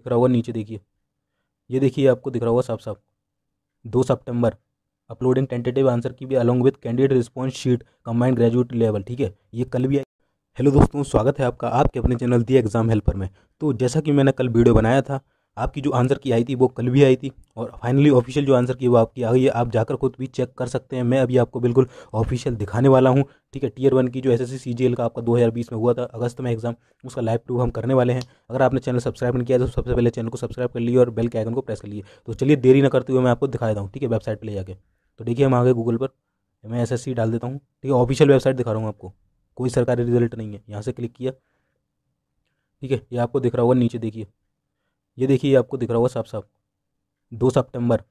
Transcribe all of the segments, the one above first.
दिख रहा होगा नीचे देखिए ये देखिए आपको दिख रहा होगा साफ साफ दो सितंबर अपलोडिंग टेंटेटिव आंसर की भी along with candidate response sheet combined graduate level ठीक है ये कल भी आई हेलो दोस्तों स्वागत है आपका आपके अपने चैनल दी एग्ज़ाम हेल्पर में तो जैसा कि मैंने कल वीडियो बनाया था आपकी जो आंसर की आई थी वो कल भी आई थी और फाइनली ऑफिशियल जो आंसर की वो आपकी आ गई है आप जाकर खुद भी चेक कर सकते हैं मैं अभी आपको बिल्कुल ऑफिशियल दिखाने वाला हूँ ठीक है टीयर वन की जो एस एस का आपका 2020 में हुआ था अगस्त में एग्जाम उसका लाइव प्रूव हम करने वाले हैं अगर आपने चैनल सब्सक्राइब नहीं किया तो सबसे पहले चैनल को सब्सक्राइब कर लिए और बेल के आइकन को प्रेस कर लिए तो चलिए देरी ना करते हुए मैं आपको दिखा देता हूँ ठीक है वेबसाइट पर ले जाकर तो देखिए हम आगे गूगल पर मैं एस डाल देता हूँ ठीक है ऑफिशियल वेबसाइट दिखा रहा हूँ आपको कोई सरकारी रिजल्ट नहीं है यहाँ से क्लिक किया ठीक है ये आपको दिख रहा होगा नीचे देखिए ये देखिए आपको दिख रहा होगा साफ साफ दो September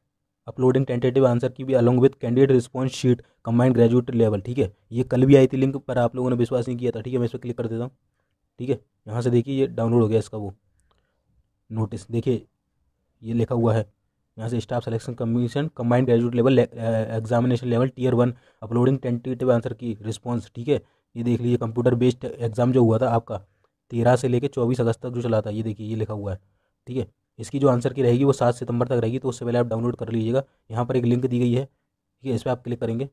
uploading tentative answer key भी along with candidate response sheet combined graduate level ठीक है ये कल भी आई थी लिंक पर आप लोगों ने विश्वास नहीं किया था ठीक है मैं इस पर क्लिक कर देता हूँ ठीक है यहाँ से देखिए ये डाउनलोड हो गया इसका वो नोटिस देखिए ये लिखा हुआ है यहाँ से staff selection commission combined graduate level examination level tier one uploading tentative answer key response ठीक है ये देख लीजिए कंप्यूटर बेस्ड एग्जाम जो हुआ था आपका तेरह से लेकर चौबीस अगस्त तक जो चला था ये देखिए ये लिखा हुआ है ठीक है इसकी जो आंसर की रहेगी वो सात सितंबर तक रहेगी तो उससे पहले आप डाउनलोड कर लीजिएगा यहाँ पर एक लिंक दी गई है ठीक है इस पर आप क्लिक करेंगे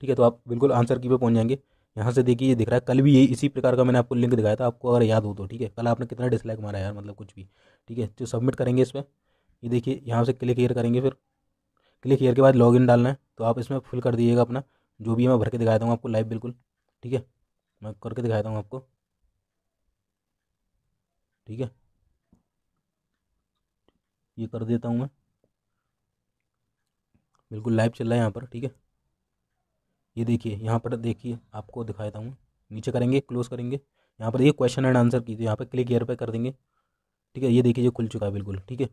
ठीक है तो आप बिल्कुल आंसर की पे पहुँच जाएंगे यहाँ से देखिए ये दिख रहा है कल भी यही इसी प्रकार का मैंने आपको लिंक दिखाया था आपको अगर याद हो तो ठीक है कल आपने कितना डिसलाइक मारा यार मतलब कुछ भी ठीक है तो सबमिट करेंगे इस पर ये देखिए यहाँ से क्लिक हेयर करेंगे फिर क्लिक हेयर के बाद लॉग डालना है तो आप इसमें फिल कर दीजिएगा अपना जो भी है मैं भर के दिखाया था आपको लाइव बिल्कुल ठीक है मैं करके दिखाया हूँ आपको ठीक है ये कर देता हूँ मैं बिल्कुल लाइव चल रहा है यहाँ पर ठीक है ये देखिए यहाँ पर देखिए आपको दिखा देता हूँ नीचे करेंगे क्लोज करेंगे यहाँ पर ये क्वेश्चन एंड आंसर कीजिए यहाँ पर क्लिक ईयर पर कर देंगे ठीक है ये देखिए ये खुल चुका है बिल्कुल ठीक है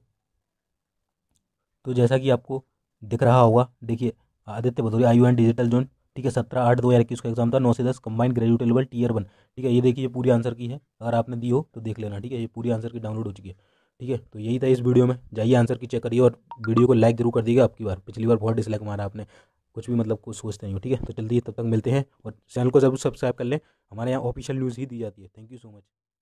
तो जैसा कि आपको दिख रहा होगा देखिए Aditya Bhadauri I and digital zone ठीक है सत्रह आठ दो हज़ार इक्कीस का एग्जाम था नौ से दस combined graduate level tier one ठीक है ये देखिए पूरी आंसर की है अगर आपने दी हो तो देख लेना ठीक है ये पूरी आंसर की डाउनलोड हो चुकी है ठीक है तो यही था इस वीडियो में जाइए आंसर की चेक करिए और वीडियो को लाइक जरूर कर दीजिएगा आपकी बार पिछली बार बहुत डिसलाइक मारा आपने कुछ भी मतलब कुछ सोचते नहीं हो ठीक है तो जल्दी तब तक मिलते हैं और चैनल को जरूर सब्सक्राइब कर लें हमारे यहाँ ऑफिशियल न्यूज़ ही दी जाती है थैंक यू सो मच